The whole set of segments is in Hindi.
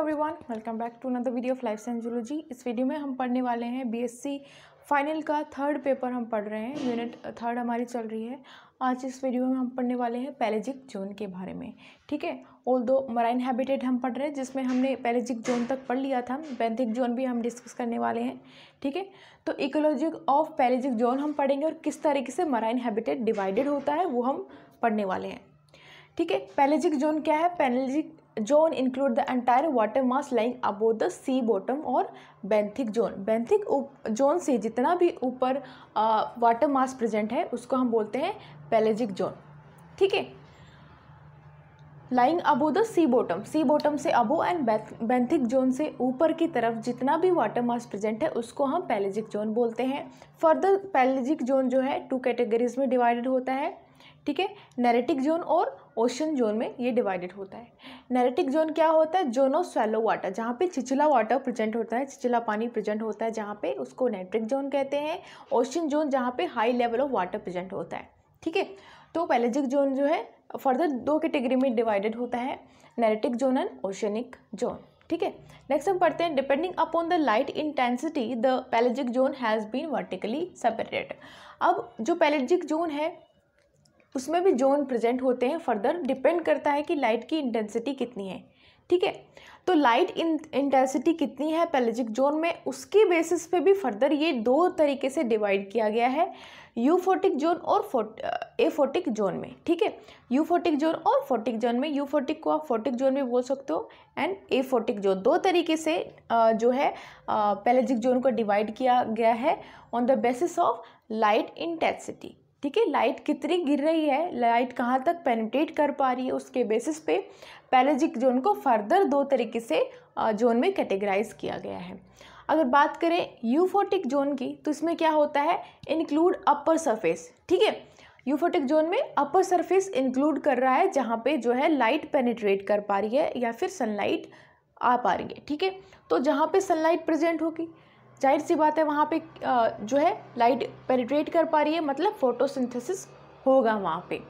hello everyone welcome back to another video of life science zoology इस वीडियो में हम पढ़ने वाले हैं बीएससी फाइनल का थर्ड पेपर हम पढ़ रहे हैं यूनिट थर्ड हमारी चल रही है आज इस वीडियो में हम पढ़ने वाले हैं पैलेजिक जोन के बारे में ठीक है ओल दो मराइन हैबिटेट हम पढ़ रहे हैं जिसमें हमने पैलेजिक जोन तक पढ़ लिया था पैंथिक जोन भी हम डिस्कस करने वाले हैं ठीक है तो इकोलॉजिक ऑफ पैलेजिक जोन हम पढ़ेंगे और किस तरीके से मराइन हैबिटेट डिवाइडेड होता है वो हम पढ़ने वाले हैं ठीक है पेलेजिक जोन क्या है pelagic zone include the entire water mass lying above the sea bottom और बैंथिक जोन बैंथिक जोन से जितना भी ऊपर वाटर मास प्रेजेंट है उसको हम बोलते हैं पेलेजिक जोन ठीक है lying above the sea bottom sea bottom से अबो एंड बैंथिक जोन से ऊपर की तरफ जितना भी वाटर मास प्रेजेंट है उसको हम पैलेजिक जोन बोलते हैं फर्दर पैलेजिक जोन जो है टू कैटेगरीज में डिवाइडेड होता है ठीक है नेरेटिक जोन और ओशन जोन में ये डिवाइडेड होता है नैरेटिक जोन क्या होता है जोन ऑफ स्वेलो वाटर जहाँ पे चिचिला वाटर प्रेजेंट होता है चिचला पानी प्रेजेंट होता है जहाँ पे उसको नेरेटिक जोन कहते हैं ओशन जोन जहाँ पे high level of water present होता है ठीक है तो पैलेजिक जोन जो है फर्दर दो कैटेगरी में डिवाइडेड होता है neritic zone and oceanic zone ठीक है नेक्स्ट हम पढ़ते हैं depending upon the light intensity the pelagic zone has been vertically separate अब जो पैलेजिक जोन है उसमें भी जोन प्रेजेंट होते हैं फर्दर डिपेंड करता है कि लाइट की इंटेंसिटी कितनी है ठीक है तो लाइट इंटेंसिटी कितनी है पेलेजिक जोन में उसके बेसिस पे भी फर्दर ये दो तरीके से डिवाइड किया गया है यूफोटिक जोन और फोट एफोटिक जोन में ठीक है यूफोटिक जोन और फोटिक जोन में यूफोटिक को आप फोटिक जोन में बोल सकते हो एंड एफोटिक जोन दो तरीके से जो है पेलेजिक जोन को डिवाइड किया गया है on the basis of light intensity ठीक है लाइट कितनी गिर रही है लाइट कहाँ तक पेनिटेट कर पा रही है उसके बेसिस पे पैलेजिक जोन को फर्दर दो तरीके से जोन में कैटेगराइज किया गया है अगर बात करें यूफोटिक जोन की तो इसमें क्या होता है इंक्लूड अपर सरफेस ठीक है यूफोटिक जोन में अपर सरफेस इंक्लूड कर रहा है जहाँ पे जो है लाइट पेनिट्रेट कर पा रही है या फिर सनलाइट आ पा रही है ठीक है तो जहाँ पे सनलाइट प्रेजेंट होगी जाहिर सी बात है वहाँ पे जो है लाइट पेनिट्रेट कर पा रही है मतलब फोटोसिंथेसिस होगा वहाँ पे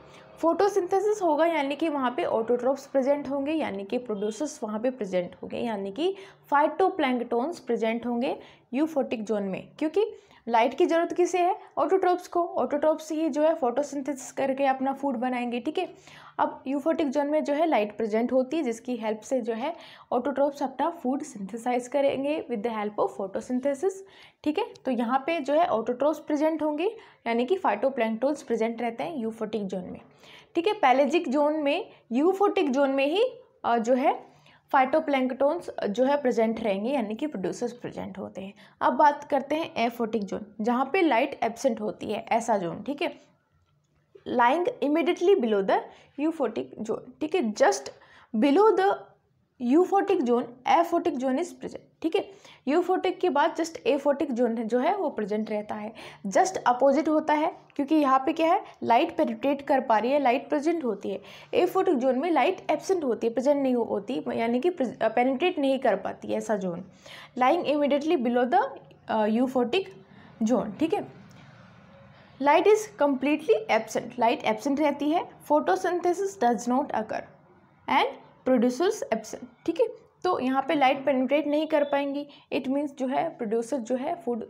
फोटोसिंथेसिस होगा यानी कि वहाँ पे ऑटोट्रॉप्स प्रेजेंट होंगे यानी कि प्रोड्यूसर्स वहाँ पे प्रेजेंट होंगे यानी कि फाइटोप्लैंकटोन्स प्रेजेंट होंगे यूफोटिक जोन में क्योंकि लाइट की ज़रूरत किसे है ऑटोट्रोप्स को ऑटोट्रोप्स ही जो है फोटोसिंथेसिस करके अपना फूड बनाएंगे ठीक है अब यूफोटिक जोन में जो है लाइट प्रेजेंट होती है जिसकी हेल्प से जो है ऑटोट्रोप्स अपना फूड सिंथेसाइज करेंगे with the help of photosynthesis ठीक है तो यहाँ पे जो है ऑटोट्रोप्स प्रेजेंट होंगे यानी कि फाइटोप्लैंक्टोन्स प्रेजेंट रहते हैं यूफोटिक जोन में ठीक है पैलेजिक जोन में यूफोटिक जोन में ही जो है फाइटोप्लैंकटोन्स जो है प्रेजेंट रहेंगे यानी कि प्रोड्यूसर्स प्रेजेंट होते हैं अब बात करते हैं एफोटिक जोन जहाँ पे लाइट एबसेंट होती है ऐसा जोन ठीक है lying immediately below the euphotic zone ठीक है just below the euphotic zone aphotic zone is present ठीक है यूफोटिक के बाद जस्ट एफोटिक जोन जो है वो प्रेजेंट रहता है जस्ट अपोजिट होता है क्योंकि यहाँ पे क्या है लाइट पेरिटेट कर पा रही है लाइट प्रेजेंट होती है एफोटिक जोन में लाइट एबसेंट होती है प्रेजेंट नहीं होती यानी कि पेनिट्रेट नहीं कर पाती ऐसा zone lying immediately below the euphotic zone ठीक है light is completely absent light absent रहती है photosynthesis does not occur and producers absent ठीक है तो यहाँ पे लाइट पेनिट्रेट नहीं कर पाएंगी इट मीन्स जो है प्रोड्यूसर जो है फूड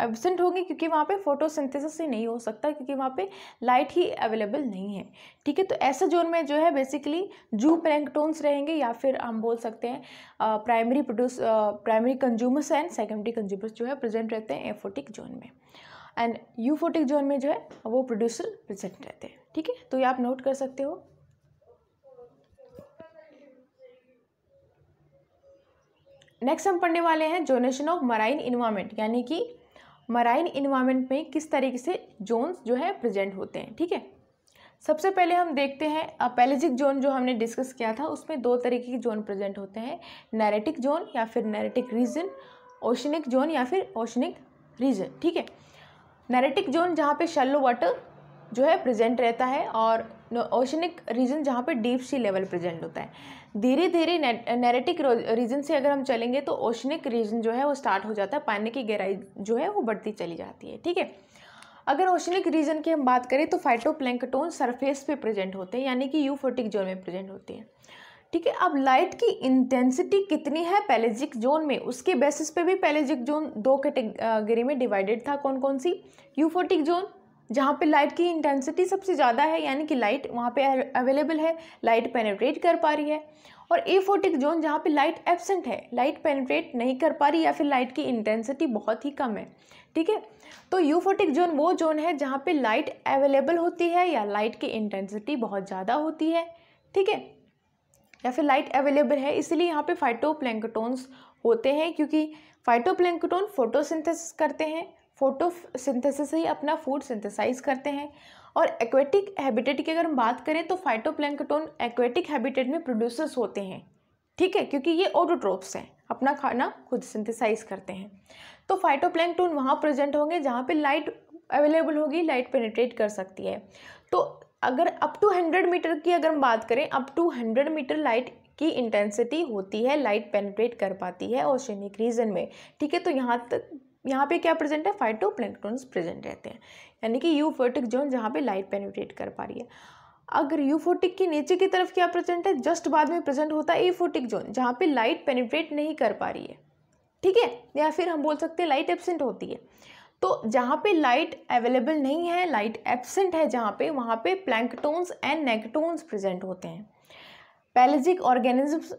एबसेंट होंगे क्योंकि वहाँ पे फोटोसिंथेसिस ही नहीं हो सकता क्योंकि वहाँ पे लाइट ही अवेलेबल नहीं है ठीक है तो ऐसे जोन में जो है बेसिकली जू प्लैंकटोन्स रहेंगे या फिर हम बोल सकते हैं primary produce primary consumers and secondary consumers जो है प्रेजेंट रहते हैं एफोटिक जोन में एंड यूफोटिक जोन में जो है वो प्रोड्यूसर प्रेजेंट रहते हैं ठीक है तो ये आप नोट कर सकते हो नेक्स्ट हम पढ़ने वाले हैं जोनेशन ऑफ मराइन इन्वायरमेंट यानी कि मराइन इन्वायरमेंट में किस तरीके से जोन्स जो है प्रेजेंट होते हैं ठीक है सबसे पहले हम देखते हैं पैलेजिक जोन जो हमने डिस्कस किया था उसमें दो तरीके के जोन प्रेजेंट होते हैं नैरेटिक जोन या फिर नैरेटिक रीजन ओशनिक जोन या फिर ओशनिक रीजन ठीक है नैरेटिक जोन जहाँ पे शेलो वाटर जो है प्रेजेंट रहता है और ओशनिक रीजन जहाँ पे डीप सी लेवल प्रेजेंट होता है धीरे धीरे नेरेटिक रीजन से अगर हम चलेंगे तो ओशनिक रीजन जो है वो स्टार्ट हो जाता है पानी की गहराई जो है वो बढ़ती चली जाती है ठीक है अगर ओशनिक रीजन की हम बात करें तो फाइटोप्लैंकटोन सरफेस पे प्रेजेंट होते हैं यानी कि यूफोटिक जोन में प्रेजेंट होती है ठीक है अब लाइट की इंटेंसिटी कितनी है पैलेजिक जोन में उसके बेसिस पे भी पैलेजिक जोन दो कैटेगरी में डिवाइडेड था कौन कौन सी यूफोटिक जोन जहाँ पे लाइट की इंटेंसिटी सबसे ज़्यादा है यानी कि लाइट वहाँ पे अवेलेबल है लाइट पेनेट्रेट कर पा रही है और ए फोटिक जोन जहाँ पे लाइट एबसेंट है लाइट पेनेट्रेट नहीं कर पा रही या फिर लाइट की इंटेंसिटी बहुत ही कम है ठीक है तो यूफोटिक जोन वो जोन है जहाँ पे लाइट अवेलेबल होती है या लाइट की इंटेंसिटी बहुत ज़्यादा होती है ठीक है या फिर लाइट अवेलेबल है इसलिए यहाँ पे फाइटोप्लैंकटोन्स होते हैं क्योंकि फाइटोप्लैंकटोन फोटोसिंथेसिस करते हैं फोटो सिंथेसिस ही अपना फूड सिंथेसाइज करते हैं और एक्वेटिक हैबिटेट की अगर हम बात करें तो फाइटोप्लैंकटोन एक्वेटिक हैबिटेट में प्रोड्यूसर्स होते हैं ठीक है क्योंकि ये ओडोट्रोप्स हैं अपना खाना खुद सिंथेसाइज करते हैं तो फाइटोप्लैंकटोन वहाँ प्रेजेंट होंगे जहाँ पे लाइट अवेलेबल होगी लाइट पेनिट्रेट कर सकती है तो अगर अप टू हंड्रेड मीटर की अगर हम बात करें up to hundred metre light की इंटेंसिटी होती है लाइट पेनिट्रेट कर पाती है ओशनिक रीजन में ठीक है तो यहाँ तक यहाँ पे क्या प्रेजेंट है फाइटो प्रेजेंट रहते हैं यानी कि यूफोटिक जोन जहाँ पे लाइट पेनिट्रेट कर पा रही है अगर यूफोटिक के नीचे की तरफ क्या प्रेजेंट है जस्ट बाद में प्रेजेंट होता है एफोटिक जोन जहाँ पे लाइट पेनिट्रेट नहीं कर पा रही है ठीक है या फिर हम बोल सकते हैं लाइट एबसेंट होती है तो जहाँ पे लाइट अवेलेबल नहीं है लाइट एबसेंट है जहाँ पे वहाँ पे प्लैंकटोन्स एंड नेगटोन्स प्रेजेंट होते हैं पैलेजिक ऑर्गेनिजम्स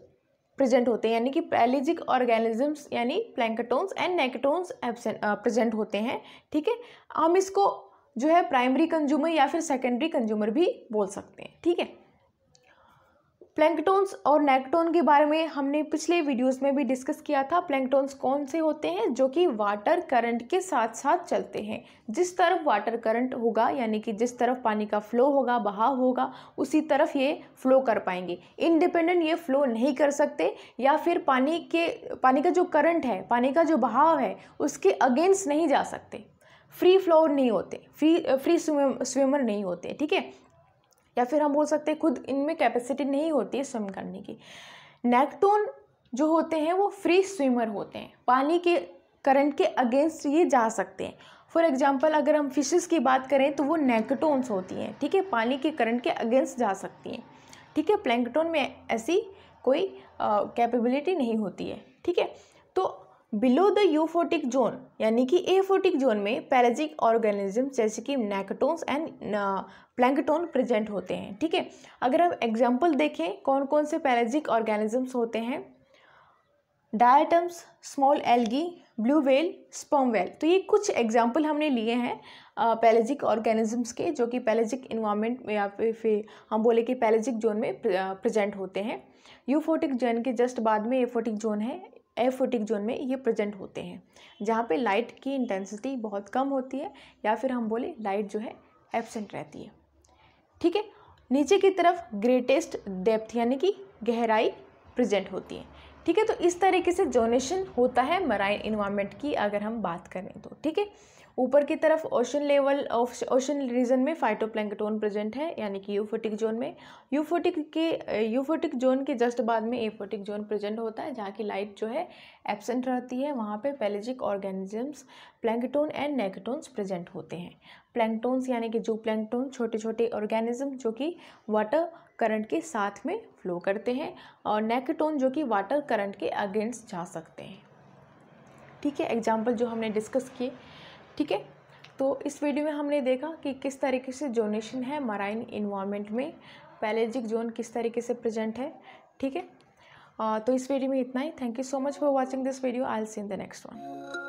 प्रेजेंट होते हैं यानी कि पैलिजिक ऑर्गेनिजम्स यानी प्लैंकटोन्स एंड एबसेंट प्रेजेंट होते हैं ठीक है हम इसको जो है प्राइमरी कंज्यूमर या फिर सेकेंडरी कंज्यूमर भी बोल सकते हैं ठीक है प्लैंकटोन्स और नेक्टोन के बारे में हमने पिछले वीडियोस में भी डिस्कस किया था प्लैंकटोन्स कौन से होते हैं जो कि वाटर करंट के साथ साथ चलते हैं जिस तरफ वाटर करंट होगा यानी कि जिस तरफ पानी का फ्लो होगा बहाव होगा उसी तरफ ये फ्लो कर पाएंगे इनडिपेंडेंट ये फ्लो नहीं कर सकते या फिर पानी के पानी का जो करंट है पानी का जो बहाव है उसके अगेंस्ट नहीं जा सकते फ्री फ्लोर नहीं होते फ्री फ्री स्विमर नहीं होते ठीक है या फिर हम बोल सकते हैं खुद इनमें कैपेसिटी नहीं होती है स्विम करने की नेकटोन जो होते हैं वो फ्री स्विमर होते हैं पानी के करंट के अगेंस्ट ये जा सकते हैं फॉर एग्जाम्पल अगर हम फिशेस की बात करें तो वो नेकटोन्स होती हैं ठीक है पानी के करंट के अगेंस्ट जा सकती हैं ठीक है प्लैंकटोन में ऐसी कोई कैपेबिलिटी नहीं होती है ठीक है तो बिलो द यूफोटिक जोन यानी कि एफोटिक जोन में पैराजिक ऑर्गेनिज्म जैसे कि नेकटोन्स एंड प्लैंकटोन प्रेजेंट होते हैं ठीक है अगर हम एग्जाम्पल देखें कौन कौन से पैराजिक ऑर्गेनिजम्स होते हैं diatoms small algae blue whale sperm whale तो ये कुछ एग्जाम्पल हमने लिए हैं पैलेजिक ऑर्गेनिजम्स के जो कि पैलेजिक इन्वामेंट में या फिर हम बोले कि पैलेजिक जोन में प्रेजेंट होते हैं यूफोटिक जोन के जस्ट बाद में एफोटिक जोन है एफोटिक जोन में ये प्रेजेंट होते हैं जहाँ पे लाइट की इंटेंसिटी बहुत कम होती है या फिर हम बोले लाइट जो है एबसेंट रहती है ठीक है नीचे की तरफ ग्रेटेस्ट डेप्थ यानी कि गहराई प्रेजेंट होती है ठीक है तो इस तरीके से जोनेशन होता है मराइन इन्वायरमेंट की अगर हम बात करें तो ठीक है ऊपर की तरफ ocean level of ocean region में फाइटोप्लैंकटोन प्रेजेंट है यानी कि यूफोटिक जोन में यूफोटिक के यूफोटिक जोन के जस्ट बाद में एफोटिक जोन प्रेजेंट होता है जहाँ की लाइट जो है एबसेंट रहती है वहाँ पे pelagic organisms plankton and nektons present होते हैं प्लैंकटोन्स यानी कि जू प्लैंकटोन छोटे छोटे ऑर्गेनिज्म जो कि वाटर करंट के साथ में फ्लो करते हैं और नेकटोन जो कि वाटर करंट के अगेंस्ट जा सकते हैं ठीक है एग्जाम्पल जो हमने डिस्कस किए ठीक है तो इस वीडियो में हमने देखा कि किस तरीके से जोनेशन है मराइन इन्वामेंट में पैलेजिक जोन किस तरीके से प्रेजेंट है ठीक है तो इस वीडियो में इतना ही thank you so much for watching this video I'll see in the next one